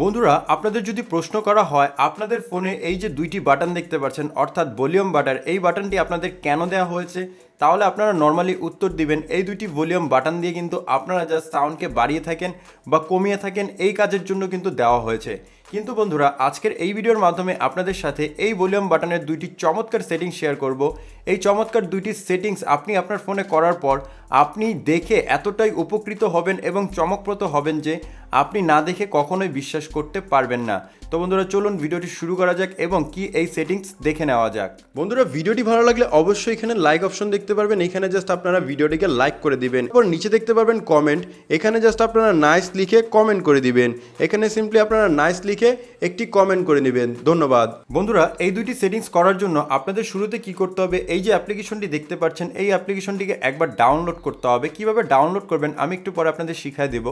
বন্ধুরা আপনাদের যদি প্রশ্ন করা হয় আপনাদের ফোনে এই যে দুইটি বাটন দেখতে পাচ্ছেন অর্থাৎ ভলিউম বাটার এই বাটনটি আপনাদের কেন দেওয়া হয়েছে তাহলে আপনারা নর্মালি উত্তর দিবেন এই দুইটি ভলিউম বাটন দিয়ে কিন্তু আপনারা যা সাউন্ডকে বাড়িয়ে থাকেন বা কমিয়ে থাকেন এই কাজের জন্য কিন্তু দেওয়া হয়েছে কিন্তু বন্ধুরা আজকের এই ভিডিওর মাধ্যমে আপনাদের সাথে এই ভলিউম বাটনের দুইটি চমৎকার সেটিং শেয়ার করব এই চমৎকার দুইটি সেটিংস আপনি আপনার ফোনে করার পর আপনি দেখে এতটাই উপকৃত হবেন এবং চমকপ্রত হবেন যে আপনি না দেখে কখনোই বিশ্বাস করতে পারবেন না তো বন্ধুরা চলুন ভিডিওটি শুরু করা যাক এবং কি এই সেটিংস দেখে নেওয়া যাক বন্ধুরা ভিডিওটি ভালো লাগলে অবশ্যই এখানে লাইক অপশন দেখতে দেখতে পারবেন এখানে জাস্ট আপনারা ভিডিওটিকে লাইক করে দিবেন এবং নিচে দেখতে পারবেন কমেন্ট এখানে জাস্ট আপনারা নাইস লিখে কমেন্ট করে দিবেন এখানে সিম্পলি আপনারা নাইস লিখে একটি কমেন্ট করে নেবেন ধন্যবাদ বন্ধুরা এই দুইটি সেটিংস করার জন্য আপনাদের শুরুতে কি করতে হবে এই যে অ্যাপ্লিকেশনটি দেখতে পাচ্ছেন এই অ্যাপ্লিকেশনটিকে একবার ডাউনলোড করতে হবে কিভাবে ডাউনলোড করবেন আমি একটু পরে আপনাদের শিখায় দেব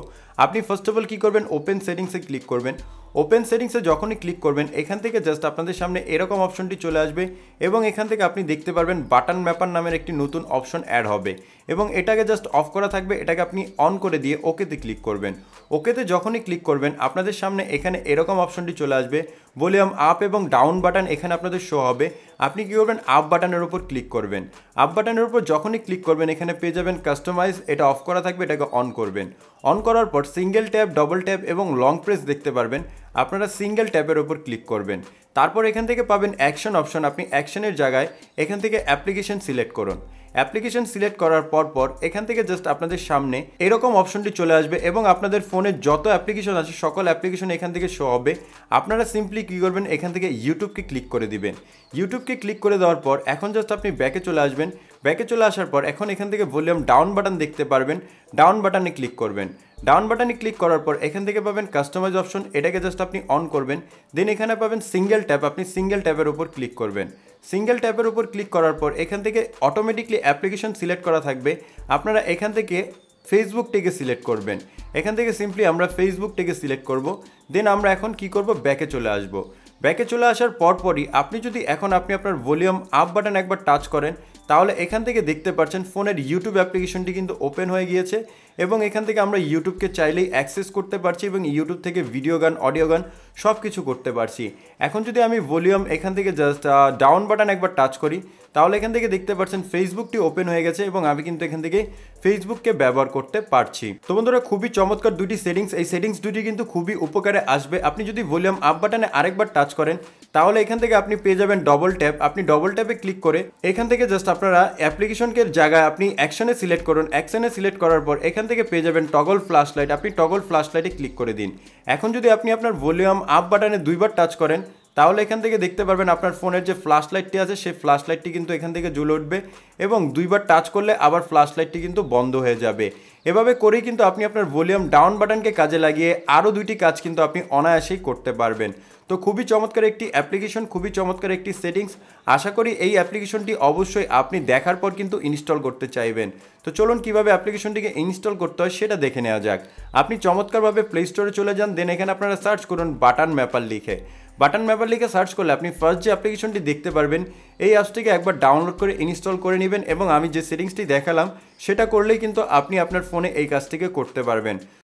আপনি ফার্স্ট অফ অল কী করবেন ওপেন সেটিংসে ক্লিক করবেন ওপেন সেটিংসে যখনই ক্লিক করবেন এখান থেকে জাস্ট আপনাদের সামনে এরকম অপশনটি চলে আসবে এবং এখান থেকে আপনি দেখতে পারবেন বাটন ম্যাপার নামের একটি নতুন অপশন অ্যাড হবে এবং এটাকে জাস্ট অফ করা থাকবে এটাকে আপনি অন করে দিয়ে ওকেতে ক্লিক করবেন ওকেতে যখনই ক্লিক করবেন আপনাদের সামনে এখানে এরকম অপশনটি চলে আসবে ভলিউম আপ এবং ডাউন বাটন এখানে আপনাদের শো হবে আপনি কী করবেন আপ বাটনের উপর ক্লিক করবেন আপ বাটনের উপর যখনই ক্লিক করবেন এখানে পেয়ে যাবেন কাস্টমাইজ এটা অফ করা থাকবে এটাকে অন করবেন অন করার পর সিঙ্গেল ট্যাব ডবল ট্যাব এবং লং প্রেস দেখতে পারবেন আপনারা সিঙ্গেল ট্যাবের ওপর ক্লিক করবেন তারপর এখান থেকে পাবেন অ্যাকশন অপশন আপনি অ্যাকশনের জায়গায় এখান থেকে অ্যাপ্লিকেশন সিলেক্ট করুন অ্যাপ্লিকেশন সিলেক্ট করার পর পর এখান থেকে জাস্ট আপনাদের সামনে এরকম অপশনটি চলে আসবে এবং আপনাদের ফোনে যত অ্যাপ্লিকেশন আছে সকল অ্যাপ্লিকেশন এখান থেকে শো হবে আপনারা সিম্পলি কী করবেন এখান থেকে ইউটিউবকে ক্লিক করে দিবেন ইউটিউবকে ক্লিক করে দেওয়ার পর এখন জাস্ট আপনি ব্যাকে চলে আসবেন ব্যাকে চলে আসার পর এখন এখান থেকে ভলিউম ডাউন বাটন দেখতে পারবেন ডাউন বাটনে ক্লিক করবেন ডাউন বাটনে ক্লিক করার পর এখান থেকে পাবেন কাস্টমাইজ অপশন এটাকে জাস্ট আপনি অন করবেন দেন এখানে পাবেন সিঙ্গেল ট্যাপ আপনি সিঙ্গেল ট্যাপের উপর ক্লিক করবেন সিঙ্গেল ট্যাপের উপর ক্লিক করার পর এখান থেকে অটোমেটিকলি অ্যাপ্লিকেশন সিলেক্ট করা থাকবে আপনারা এখান থেকে ফেসবুক টেকে সিলেক্ট করবেন এখান থেকে সিম্পলি আমরা ফেসবুক টেকে সিলেক্ট করব দেন আমরা এখন কি করব ব্যাকে চলে আসবো ব্যাকে চলে আসার পরপরই আপনি যদি এখন আপনি আপনার ভলিউম আপ বাটন একবার টাচ করেন তাহলে এখান থেকে দেখতে পাচ্ছেন ফোনের ইউটিউব অ্যাপ্লিকেশনটি কিন্তু ওপেন হয়ে গিয়েছে এবং এখান থেকে আমরা ইউটিউবকে চাইলেই অ্যাক্সেস করতে পারছি এবং ইউটিউব থেকে ভিডিও গান অডিও গান সব কিছু করতে পারছি এখন যদি আমি ভলিউম এখান থেকে জাস্ট ডাউন বাটন একবার টাচ করি তাহলে এখান থেকে দেখতে পাচ্ছেন ফেসবুকটি ওপেন হয়ে গেছে এবং আমি কিন্তু এখান থেকে ফেসবুককে ব্যবহার করতে পারছি তো বন্ধুরা খুবই চমৎকার দুটি সেটিংস এই সেটিংস দুটি কিন্তু খুবই উপকারে আসবে আপনি যদি ভলিউম আপ বাটনে আরেকবার টাচ করেন তাহলে এখান থেকে আপনি পেয়ে যাবেন ডবল ট্যাপ আপনি ডবল ট্যাপে ক্লিক করে এখান থেকে জাস্ট আপনারা অ্যাপ্লিকেশনকে জায়গায় আপনি অ্যাকশনে সিলেক্ট করুন অ্যাকশনে সিলেক্ট করার পর এখান থেকে পেয়ে যাবেন টগল ফ্ল্যাশ লাইট আপনি টগল ফ্ল্যাশ লাইটে ক্লিক করে দিন এখন যদি আপনি আপনার ভলিউম আপ বাটনে দুইবার টাচ করেন তাহলে এখান থেকে দেখতে পারবেন আপনার ফোনের যে ফ্ল্যাশ লাইটটি আছে সেই ফ্ল্যাশ লাইটটি কিন্তু এখান থেকে জ্বলে উঠবে এবং দুইবার টাচ করলে আবার ফ্ল্যাশ লাইটটি কিন্তু বন্ধ হয়ে যাবে এভাবে করেই কিন্তু আপনি আপনার ভলিউম ডাউন বাটনকে কাজে লাগিয়ে আরও দুইটি কাজ কিন্তু আপনি অনায়াসেই করতে পারবেন তো খুবই চমৎকার একটি অ্যাপ্লিকেশন খুবই চমৎকার একটি সেটিংস আশা করি এই অ্যাপ্লিকেশনটি অবশ্যই আপনি দেখার পর কিন্তু ইনস্টল করতে চাইবেন তো চলুন কিভাবে অ্যাপ্লিকেশনটিকে ইনস্টল করতে হয় সেটা দেখে নেওয়া যাক আপনি চমৎকারভাবে প্লে স্টোরে চলে যান দেন এখানে আপনারা সার্চ করুন বাটান ম্যাপার লিখে বাটন ম্যাপার লিখে সার্চ করলে আপনি ফার্স্ট যে অ্যাপ্লিকেশনটি দেখতে পারবেন এই অ্যাপসটিকে একবার ডাউনলোড করে ইনস্টল করে নেবেন এবং আমি যে সেটিংসটি দেখালাম সেটা করলেই কিন্তু আপনি আপনার ফোনে এই কাজটিকে করতে পারবেন